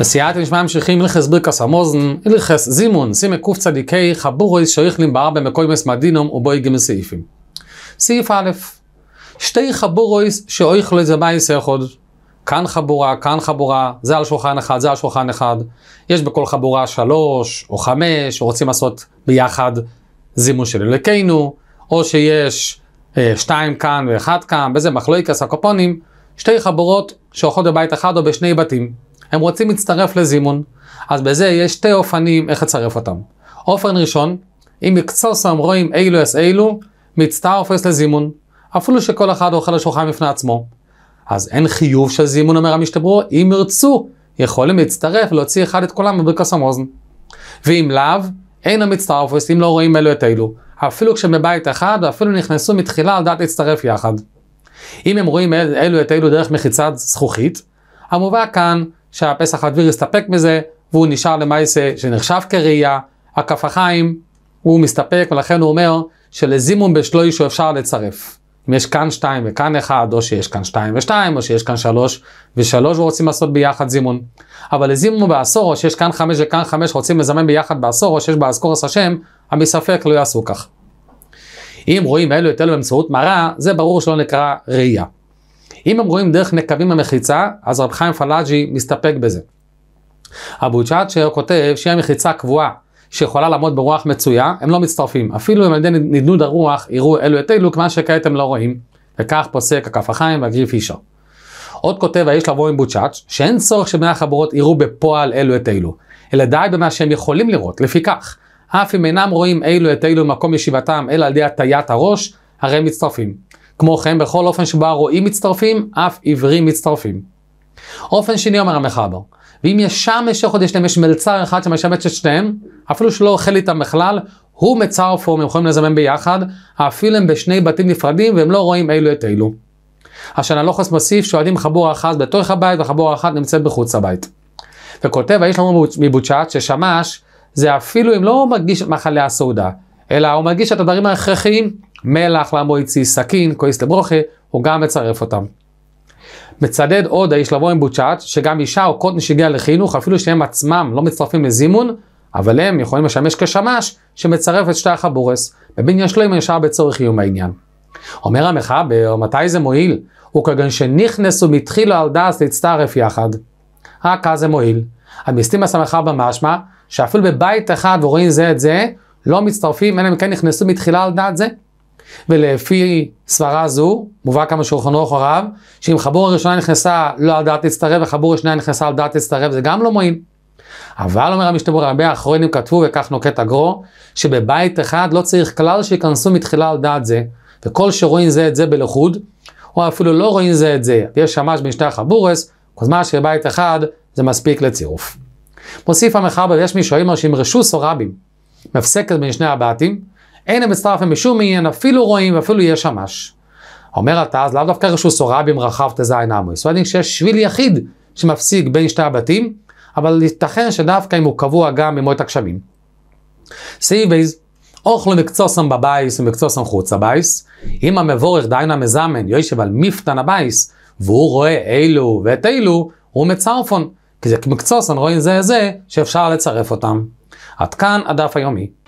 בסייעת דשמיא ממשיכים הלכס ברקס המוזן, הלכס זימון, סימק קצ"ק, חבורויס שאיכלים בארבע מקוימס מדינום ובויגים סעיפים. סעיף א', שתי חבורויס שאיכלו לא את זה בייס אחד, כאן חבורה, כאן חבורה, זה על שולחן אחד, זה על שולחן אחד, יש בכל חבורה שלוש או חמש, או רוצים לעשות ביחד זימון של אלוקינו, או שיש אה, שתיים כאן ואחד כאן, וזה מחלוקס הקופונים, שתי חבורות שאוכלות בבית אחד או בשני בתים. הם רוצים להצטרף לזימון. אז בזה יש שתי אופנים איך לצרף אותם. אופן ראשון, אם מקצוסם רואים אילו אס אילו, מצטרף אס לזימון, אפילו שכל אחד אוכל לשולחן בפני עצמו. אז אין חיוב של זימון, אומר המשתברו, אם ירצו, יכולים להצטרף ולהוציא אחד את כולם מברכוס המוזן. ואם לאו, אין המצטרף אס אם לא רואים אלו את אילו, אפילו כשהם בבית אחד, ואפילו נכנסו מתחילה על דעת להצטרף יחד. אם הם רואים אל, אלו את אלו דרך מחיצת זכוכית, המובא כאן שהפסח הדביר הסתפק בזה, והוא נשאר למעשה שנחשב כראייה, הכף החיים, הוא מסתפק, ולכן הוא אומר שלזימום בשלוישו אפשר לצרף. אם יש כאן שתיים וכאן אחד, או שיש כאן שתיים ושתיים, או שיש כאן שלוש ושלוש ורוצים לעשות ביחד זימון. אבל לזימון בעשור, או שיש כאן חמש וכאן חמש, רוצים לזמן ביחד בעשור, או שיש באזכורס השם, המספק לא יעשו כך. אם רואים אלו את אלו באמצעות מראה, זה ברור שלא נקרא ראייה. אם הם רואים דרך נקבים המחיצה, אז רב חיים פלאג'י מסתפק בזה. אבו צ'אצ'ר כותב שהיא המחיצה קבועה, שיכולה לעמוד ברוח מצויה, הם לא מצטרפים. אפילו אם על ידי נדנוד הרוח יראו אלו את אלו, כמה שכעת הם לא רואים. וכך פוסק הכף החיים והגריף פישר. עוד כותב האיש לבוא עם בוצ'אץ', שאין צורך שבני החבורות יראו בפועל אלו את אלו, אלא די במה שהם יכולים לראות, לפיכך. אף אם אינם רואים אלו את אלו במקום ישיבתם, אלא על ידי הטיית הראש, הרי הם מצטרפים. כמו כן, בכל אופן שבו הרועים מצטרפים, אף עיוורים מצטרפים. אופן שני אומר המחבר, ואם יש שמש אחד, יש להם, יש מלצר אחד שמשמש את שניהם, אפילו שלא אוכל איתם בכלל, הוא מצרפו, הם יכולים לזמן ביחד, אפילו הם בשני בתים נפרדים והם לא רואים אילו את אילו. אשר לא הלוחס מוסיף שאוהדים חבורה אחת בתוך הבית וחבורה אחת נמצאת בחוץ הבית. וכותב האיש לומר מבוצ'ת ששמש זה אפילו אם לא מרגיש את מחלי הסעודה, אלא הוא מרגיש את הדברים ההכרחיים. מלח למויצי, סכין, כויס לברוכה, הוא גם מצרף אותם. מצדד עוד האיש לבוא עם בוצ'אט, שגם אישה או קוטן שהגיע לחינוך, אפילו שהם עצמם לא מצטרפים לזימון, אבל הם יכולים לשמש כשמש שמצרף את שתי החבורס, ובניין שלמה ישר בצורך איום העניין. אומר המחבר, מתי זה מועיל? הוא כגון שנכנסו מתחילו על דעת להצטרף יחד. רק אה, אז זה מועיל. המסתים הסמכה במשמע, שאפילו בבית אחד ורואים זה את זה, לא מצטרפים, אלא אם כן נכנסו מתחילה על דעת זה. ולפי סברה זו, מובא כמה שולחנו אחריו, שאם חבור הראשונה נכנסה לא על דעת להצטרף, וחבור השנייה נכנסה על דעת להצטרף, זה גם לא מועיל. אבל אומר המשתבר, הרבה האחרונים כתבו, וכך נוקט הגרו, שבבית אחד לא צריך כלל שייכנסו מתחילה על דעת זה, וכל שרואים זה את זה בלכוד, או אפילו לא רואים זה את זה, ויש שמש בין שתי החבורס, כל זמן שבבית אחד זה מספיק לצירוף. מוסיף המחבר, יש מי שאומר שאם רשוס או רבים מפסקת בין שני הבתים, אין הם מצטרפים בשום עניין, אפילו רואים, אפילו יש שמש. אומר התז, לאו דווקא רשוס או רבים רחב תז עמוס. הוא הדין שיש שביל יחיד שמפסיק בין שתי הבתים, אבל ייתכן שדווקא אם הוא קבוע גם במועד הגשמים. סייבייז, אוכלו מקצוסם בבייס ומקצוסם חוץ הבייס. אם המבורך דהיינו המזמן יושב על מפתן הבייס, והוא רואה אלו ואת אלו, הוא מצרפון. כי זה מקצוסן רואים זה זה, שאפשר לצרף אותם. עד כאן הדף היומי.